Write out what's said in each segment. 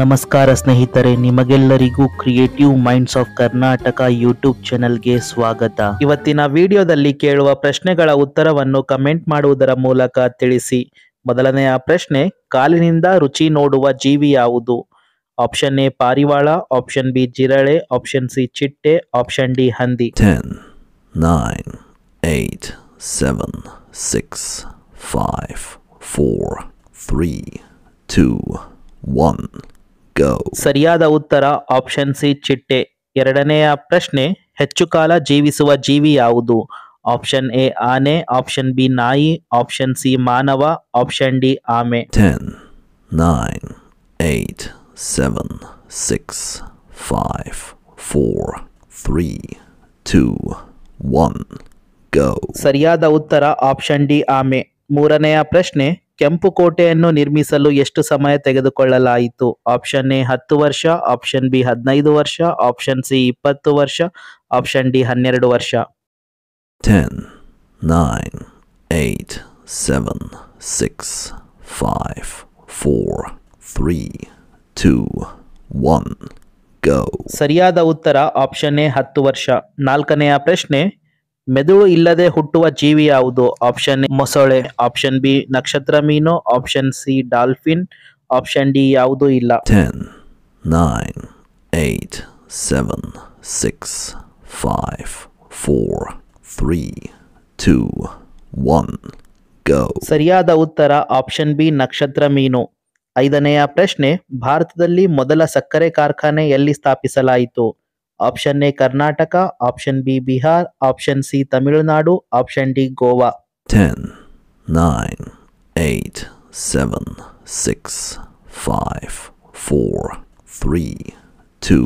ನಮಸ್ಕಾರ ಸ್ನೇಹಿತರೆ ನಿಮಗೆಲ್ಲರಿಗೂ creative minds of Karnataka YouTube ಚಾನೆಲ್ಗೆ ಸ್ವಾಗತ ಇವತ್ತಿನ ವಿಡಿಯೋದಲ್ಲಿ ಕೇಳುವ ಪ್ರಶ್ನೆಗಳ ಉತ್ತರವನ್ನು ಕಮೆಂಟ್ ಮಾಡುವುದರ ಮೂಲಕ ತಿಳಿಸಿ ಮೊದಲನೆಯ ಪ್ರಶ್ನೆ ಕಾಲಿನಿಂದ ರುಚಿ ನೋಡುವ ಜೀವಿ ಯಾವುದು ಆಪ್ಷನ್ ಎ ಪಾರಿವಾಳ ಆಪ್ಷನ್ ಬಿ ಜಿರಳೆ ಆಪ್ಷನ್ ಸಿ ಚಿಟ್ಟೆ ಆಪ್ಷನ್ ಡಿ ಹಂದಿ ten nine eight seven six five four three two one go ಸರಿಯಾದ ಉತ್ತರ ಆಪ್ಷನ್ ಸಿ ಚಿಟ್ಟೆ ಎರಡನೆಯ ಪ್ರಶ್ನೆ ಹೆಚ್ಚು ಕಾಲ ಜೀವಿಸುವ ಜೀವಿ ಯಾವುದು ಆಪ್ಷನ್ ಎ ಆನೆ ಆಪ್ಷನ್ ಬಿ ನಾಯಿ ಆಪ್ಷನ್ ಸಿ ಮಾನವ ಆಪ್ಷನ್ ಡಿ ಆಮೆ ten nine eight seven six five four three two one go ಸರಿಯಾದ ಉತ್ತರ ಆಪ್ಷನ್ ಡಿ ಆಮೆ ಮೂರನೆಯ ಪ್ರಶ್ನೆ ಕೆಂಪು ಕೋಟೆಯನ್ನು ನಿರ್ಮಿಸಲು ಎಷ್ಟು ಸಮಯ ತೆಗೆದುಕೊಳ್ಳಲಾಯಿತು ಆಪ್ಷನ್ ಎ ಹತ್ತು ವರ್ಷ ಆಪ್ಷನ್ ಬಿ ಹದಿನೈದು ವರ್ಷ ಆಪ್ಷನ್ ಸಿ ಇಪ್ಪತ್ತು ವರ್ಷ ಆಪ್ಷನ್ ಡಿ ಹನ್ನೆರಡು ವರ್ಷ ten nine eight seven six five four three two one go ಸರಿಯಾದ ಉತ್ತರ ಆಪ್ಷನ್ ಎ ಹತ್ತು ವರ್ಷ ನಾಲ್ಕನೆಯ ಪ್ರಶ್ನೆ ಮೆದುಳು ಇಲ್ಲದೆ ಹುಟ್ಟುವ ಜೀವಿ ಯಾವುದು ಆಪ್ಷನ್ ಮೊಸಳೆ ಆಪ್ಷನ್ ಬಿ ನಕ್ಷತ್ರ ಮೀನು option C dolphin option D ಯಾವುದೂ ಇಲ್ಲ ten nine eight seven six five four three two one go ಸರಿಯಾದ ಉತ್ತರ ಆಪ್ಷನ್ ಬಿ ನಕ್ಷತ್ರ ಮೀನು ಐದನೆಯ ಪ್ರಶ್ನೆ ಭಾರತದಲ್ಲಿ ಮೊದಲ ಸಕ್ಕರೆ ಕಾರ್ಖಾನೆ ಎಲ್ಲಿ ಸ್ಥಾಪಿಸಲಾಯಿತು option A Karnataka option B Bihar option C Tamil Nadu option D Goa ten nine eight seven six five four three two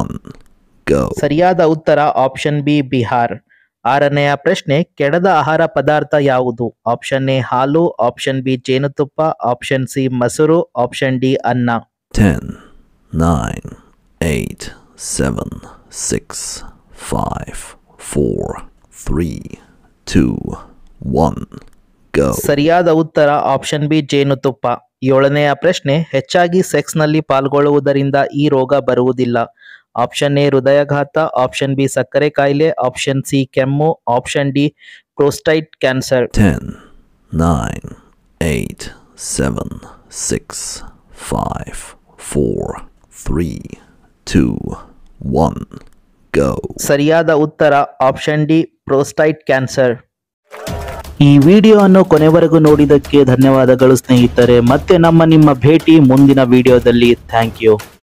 one go ಸರಿಯಾದ ಉತ್ತರ ಆಪ್ಷನ್ ಬಿ ಬಿಹಾರ್ ಆರನೆಯ ಪ್ರಶ್ನೆ ಕೆಡದ ಆಹಾರ ಪದಾರ್ಥ ಯಾವುದು ಆಪ್ಷನ್ ಎ ಹಾಲು ಆಪ್ಷನ್ ಬಿ ಜೇನುತುಪ್ಪ ಆಪ್ಷನ್ ಸಿ ಮೊಸರು ಆಪ್ಷನ್ ಡಿ ಅನ್ನ ten nine eight seven, six, five, four, three, two, one, ಸರಿಯಾದ ಉತ್ತರ ಆಪ್ಷನ್ ಬಿ ಜೇನುತುಪ್ಪ ಏಳನೆಯ ಪ್ರಶ್ನೆ ಹೆಚ್ಚಾಗಿ ಸೆಕ್ಸ್ನಲ್ಲಿ ಪಾಲ್ಗೊಳ್ಳುವುದರಿಂದ ಈ ರೋಗ ಬರುವುದಿಲ್ಲ ಆಪ್ಷನ್ ಎ ಹೃದಯಘಾತ ಆಪ್ಷನ್ ಬಿ ಸಕ್ಕರೆ ಕಾಯಿಲೆ ಆಪ್ಷನ್ ಸಿ ಕೆಮ್ಮು option D prostate cancer Ten, nine, eight, seven, two one go ಸರಿಯಾದ ಉತ್ತರ ಆಪ್ಷನ್ ಡಿ ಪ್ರೋಸ್ಟೈಟ್ ಕ್ಯಾನ್ಸರ್ ಈ ವಿಡಿಯೋ ಅನ್ನು ಕೊನೆವರೆಗೂ ನೋಡಿದ್ದಕ್ಕೆ ಧನ್ಯವಾದಗಳು ಸ್ನೇಹಿತರೆ ಮತ್ತೆ ನಮ್ಮ ನಿಮ್ಮ ಭೇಟಿ ಮುಂದಿನ ವಿಡಿಯೋದಲ್ಲಿ ಥ್ಯಾಂಕ್ ಯು